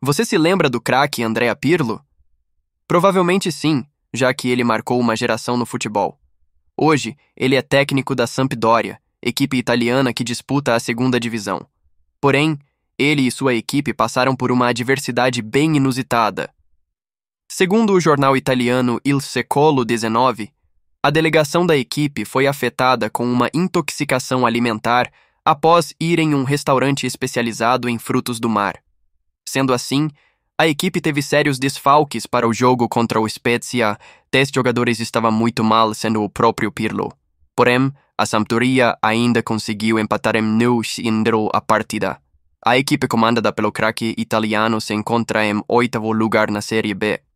Você se lembra do craque Andrea Pirlo? Provavelmente sim, já que ele marcou uma geração no futebol. Hoje, ele é técnico da Sampdoria, equipe italiana que disputa a segunda divisão. Porém, ele e sua equipe passaram por uma adversidade bem inusitada. Segundo o jornal italiano Il Secolo 19, a delegação da equipe foi afetada com uma intoxicação alimentar após ir em um restaurante especializado em frutos do mar. Sendo assim, a equipe teve sérios desfalques para o jogo contra o Spezia. 10 jogadores estavam muito mal, sendo o próprio Pirlo. Porém, a Sampdoria ainda conseguiu empatar em no a partida. A equipe comandada pelo craque italiano se encontra em oitavo lugar na Série B,